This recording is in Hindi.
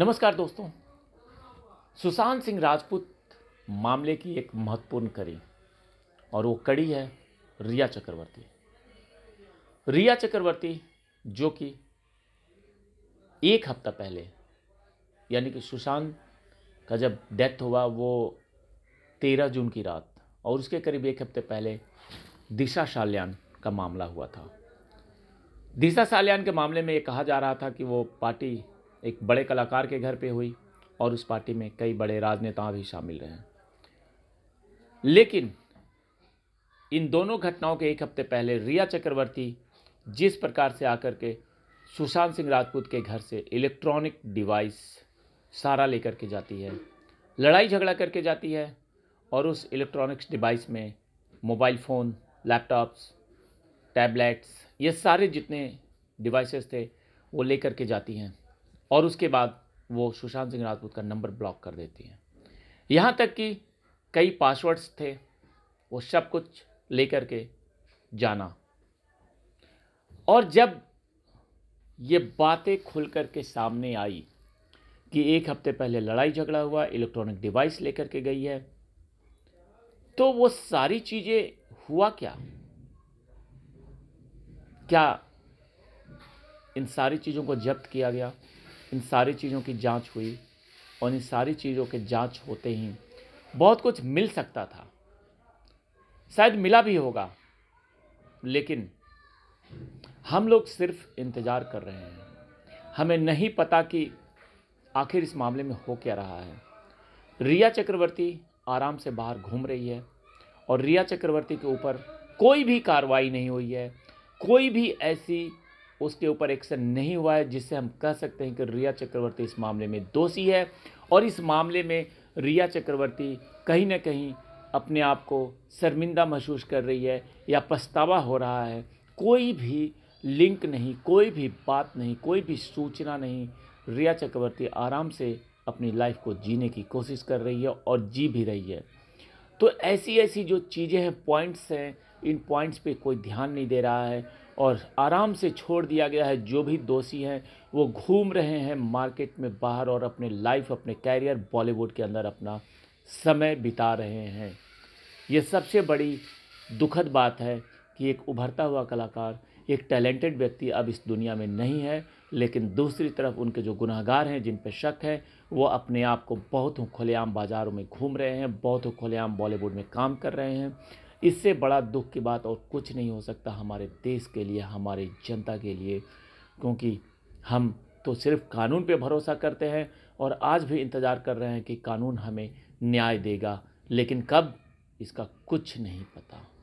नमस्कार दोस्तों सुशांत सिंह राजपूत मामले की एक महत्वपूर्ण कड़ी और वो कड़ी है रिया चक्रवर्ती रिया चक्रवर्ती जो कि एक हफ्ता पहले यानी कि सुशांत का जब डेथ हुआ वो तेरह जून की रात और उसके करीब एक हफ्ते पहले दिशा शाल्यान का मामला हुआ था दिशा सालियान के मामले में ये कहा जा रहा था कि वो पार्टी एक बड़े कलाकार के घर पे हुई और उस पार्टी में कई बड़े राजनेता भी शामिल रहे लेकिन इन दोनों घटनाओं के एक हफ्ते पहले रिया चक्रवर्ती जिस प्रकार से आकर के सुशांत सिंह राजपूत के घर से इलेक्ट्रॉनिक डिवाइस सारा लेकर के जाती है लड़ाई झगड़ा करके जाती है और उस इलेक्ट्रॉनिक्स डिवाइस में मोबाइल फ़ोन लैपटॉप्स टैबलेट्स ये सारे जितने डिवाइसेस थे वो लेकर के जाती हैं और उसके बाद वो सुशांत सिंह राजपूत का नंबर ब्लॉक कर देती हैं यहाँ तक कि कई पासवर्ड्स थे वो सब कुछ लेकर के जाना और जब ये बातें खुल कर के सामने आई कि एक हफ्ते पहले लड़ाई झगड़ा हुआ इलेक्ट्रॉनिक डिवाइस लेकर के गई है तो वो सारी चीज़ें हुआ क्या क्या इन सारी चीज़ों को जब्त किया गया इन सारी चीज़ों की जांच हुई और इन सारी चीज़ों के जांच होते ही बहुत कुछ मिल सकता था शायद मिला भी होगा लेकिन हम लोग सिर्फ इंतज़ार कर रहे हैं हमें नहीं पता कि आखिर इस मामले में हो क्या रहा है रिया चक्रवर्ती आराम से बाहर घूम रही है और रिया चक्रवर्ती के ऊपर कोई भी कार्रवाई नहीं हुई है कोई भी ऐसी उसके ऊपर एक्शन नहीं हुआ है जिससे हम कह सकते हैं कि रिया चक्रवर्ती इस मामले में दोषी है और इस मामले में रिया चक्रवर्ती कहीं ना कहीं अपने आप को शर्मिंदा महसूस कर रही है या पछतावा हो रहा है कोई भी लिंक नहीं कोई भी बात नहीं कोई भी सूचना नहीं रिया चक्रवर्ती आराम से अपनी लाइफ को जीने की कोशिश कर रही है और जी भी रही है तो ऐसी ऐसी जो चीज़ें हैं पॉइंट्स हैं इन पॉइंट्स पे कोई ध्यान नहीं दे रहा है और आराम से छोड़ दिया गया है जो भी दोषी हैं वो घूम रहे हैं मार्केट में बाहर और अपने लाइफ अपने कैरियर बॉलीवुड के अंदर अपना समय बिता रहे हैं ये सबसे बड़ी दुखद बात है कि एक उभरता हुआ कलाकार एक टैलेंटेड व्यक्ति अब इस दुनिया में नहीं है लेकिन दूसरी तरफ उनके जो गुनाहगार हैं जिन पर शक है वो अपने आप को बहुत खुलेआम बाज़ारों में घूम रहे हैं बहुत खुलेआम बॉलीवुड में काम कर रहे हैं इससे बड़ा दुख की बात और कुछ नहीं हो सकता हमारे देश के लिए हमारे जनता के लिए क्योंकि हम तो सिर्फ कानून पे भरोसा करते हैं और आज भी इंतज़ार कर रहे हैं कि कानून हमें न्याय देगा लेकिन कब इसका कुछ नहीं पता